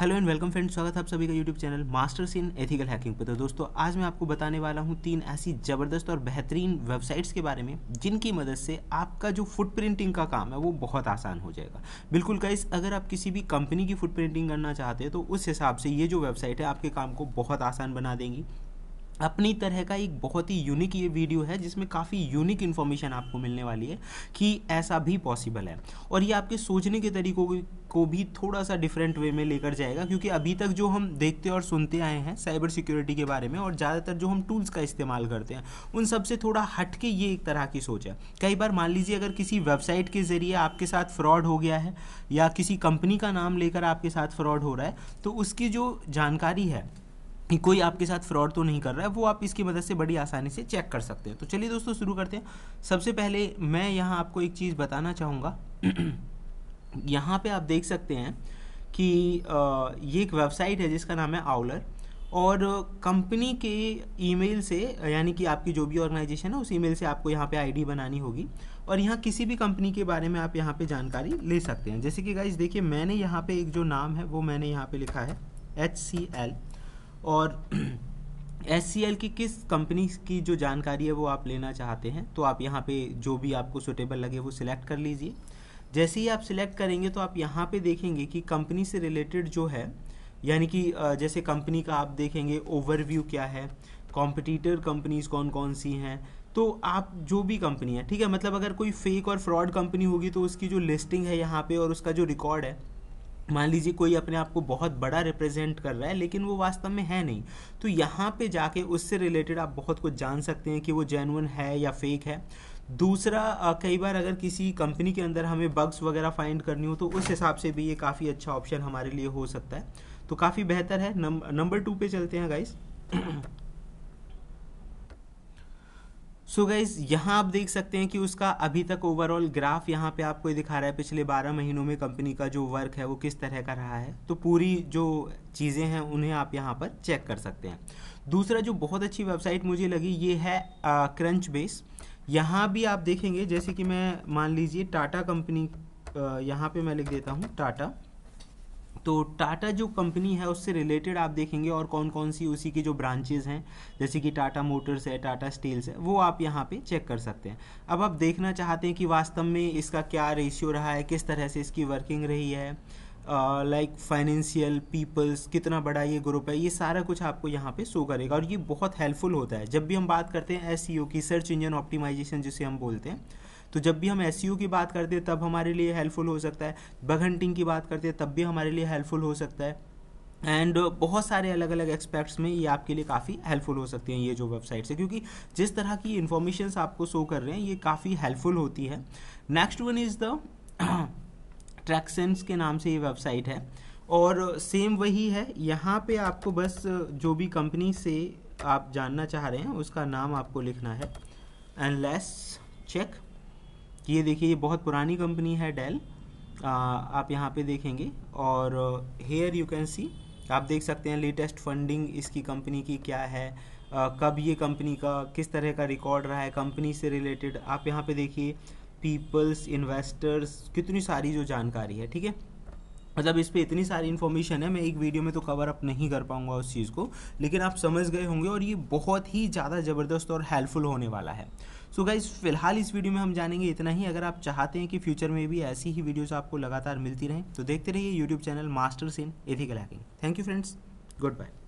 hello and welcome friends स्वागत है आप सभी का YouTube channel masters in ethical hacking पर तो दोस्तों आज मैं आपको बताने वाला हूँ तीन ऐसी ज़बरदस्त और बेहतरीन वेबसाइट्स के बारे में जिनकी मदद से आपका जो फुटप्रिंटिंग प्रिंटिंग का काम है वो बहुत आसान हो जाएगा बिल्कुल गाइस अगर आप किसी भी कंपनी की फुट प्रिंटिंग करना चाहते हैं तो उस हिसाब से ये जो वेबसाइट है आपके काम को बहुत आसान बना देंगी अपनी तरह का एक बहुत ही यूनिक ये वीडियो है जिसमें काफ़ी यूनिक इन्फॉर्मेशन आपको मिलने वाली है कि ऐसा भी पॉसिबल है और ये आपके सोचने के तरीकों को भी थोड़ा सा डिफरेंट वे में लेकर जाएगा क्योंकि अभी तक जो हम देखते और सुनते आए हैं साइबर सिक्योरिटी के बारे में और ज़्यादातर जो हम टूल्स का इस्तेमाल करते हैं उन सबसे थोड़ा हट के ये एक तरह की सोच है कई बार मान लीजिए अगर किसी वेबसाइट के ज़रिए आपके साथ फ्रॉड हो गया है या किसी कंपनी का नाम लेकर आपके साथ फ्रॉड हो रहा है तो उसकी जो जानकारी है कोई आपके साथ फ्रॉड तो नहीं कर रहा है वो आप इसकी मदद से बड़ी आसानी से चेक कर सकते हैं तो चलिए दोस्तों शुरू करते हैं सबसे पहले मैं यहाँ आपको एक चीज़ बताना चाहूँगा यहाँ पे आप देख सकते हैं कि ये एक वेबसाइट है जिसका नाम है आउलर और कंपनी के ईमेल से यानी कि आपकी जो भी ऑर्गेनाइजेशन है उस ईमेल से आपको यहाँ पे आईडी बनानी होगी और यहाँ किसी भी कंपनी के बारे में आप यहाँ पे जानकारी ले सकते हैं जैसे कि गाइज देखिए मैंने यहाँ पे एक जो नाम है वो मैंने यहाँ पे लिखा है एच सी एल और एस की किस कंपनी की जो जानकारी है वो आप लेना चाहते हैं तो आप यहाँ पे जो भी आपको सुटेबल लगे वो सिलेक्ट कर लीजिए जैसे ही आप सिलेक्ट करेंगे तो आप यहाँ पे देखेंगे कि कंपनी से रिलेटेड जो है यानी कि जैसे कंपनी का आप देखेंगे ओवरव्यू क्या है कॉम्पिटिटर कंपनीज कौन कौन सी हैं तो आप जो भी कंपनी है ठीक है मतलब अगर कोई फेक और फ्रॉड कंपनी होगी तो उसकी जो लिस्टिंग है यहाँ पे और उसका जो रिकॉर्ड है मान लीजिए कोई अपने आप को बहुत बड़ा रिप्रेजेंट कर रहा है लेकिन वो वास्तव में है नहीं तो यहाँ पे जाके उससे रिलेटेड आप बहुत कुछ जान सकते हैं कि वो जेनुअन है या फेक है दूसरा कई बार अगर किसी कंपनी के अंदर हमें बग्स वगैरह फाइंड करनी हो तो उस हिसाब से भी ये काफ़ी अच्छा ऑप्शन हमारे लिए हो सकता है तो काफ़ी बेहतर है नंबर नंबर टू पे चलते हैं गाइस सो गाइज यहाँ आप देख सकते हैं कि उसका अभी तक ओवरऑल ग्राफ यहाँ पे आपको दिखा रहा है पिछले 12 महीनों में कंपनी का जो वर्क है वो किस तरह का रहा है तो पूरी जो चीज़ें हैं उन्हें आप यहाँ पर चेक कर सकते हैं दूसरा जो बहुत अच्छी वेबसाइट मुझे लगी ये है क्रंच बेस यहाँ भी आप देखेंगे जैसे कि मैं मान लीजिए टाटा कंपनी यहाँ पर मैं लिख देता हूँ टाटा तो टाटा जो कंपनी है उससे रिलेटेड आप देखेंगे और कौन कौन सी उसी की जो ब्रांचेज़ हैं जैसे कि टाटा मोटर्स है टाटा स्टील्स है वो आप यहाँ पे चेक कर सकते हैं अब आप देखना चाहते हैं कि वास्तव में इसका क्या रेशियो रहा है किस तरह से इसकी वर्किंग रही है लाइक फाइनेंशियल पीपल्स कितना बड़ा ये ग्रुप है ये सारा कुछ आपको यहाँ पे शो करेगा और ये बहुत हेल्पफुल होता है जब भी हम बात करते हैं एस e की सर्च इंजन ऑप्टिमाइजेशन जिसे हम बोलते हैं तो जब भी हम एस की बात करते हैं तब हमारे लिए हेल्पफुल हो सकता है बग हंटिंग की बात करते हैं तब भी हमारे लिए हेल्पफुल हो सकता है एंड बहुत सारे अलग अलग एक्सपेक्ट्स में ये आपके लिए काफ़ी हेल्पफुल हो सकती हैं ये जो वेबसाइट्स है क्योंकि जिस तरह की इन्फॉर्मेशन आपको शो कर रहे हैं ये काफ़ी हेल्पफुल होती है नेक्स्ट वन इज़ द ट्रैक्सेंस के नाम से ये वेबसाइट है और सेम वही है यहाँ पे आपको बस जो भी कंपनी से आप जानना चाह रहे हैं उसका नाम आपको लिखना है लेस चेक कि ये देखिए ये बहुत पुरानी कंपनी है डेल आप यहाँ पे देखेंगे और हेयर यू कैन सी आप देख सकते हैं लेटेस्ट फंडिंग इसकी कंपनी की क्या है आ, कब ये कंपनी का किस तरह का रिकॉर्ड रहा है कंपनी से रिलेटेड आप यहाँ पे देखिए पीपल्स इन्वेस्टर्स कितनी सारी जो जानकारी है ठीक है मतलब इस पर इतनी सारी इन्फॉर्मेशन है मैं एक वीडियो में तो कवर अप नहीं कर पाऊंगा उस चीज़ को लेकिन आप समझ गए होंगे और ये बहुत ही ज़्यादा ज़बरदस्त और हेल्पफुल होने वाला है सो so गाइज फिलहाल इस वीडियो में हम जानेंगे इतना ही अगर आप चाहते हैं कि फ्यूचर में भी ऐसी ही वीडियोस आपको लगातार मिलती रहें तो देखते रहिए YouTube channel masters in ethical hacking thank you friends good bye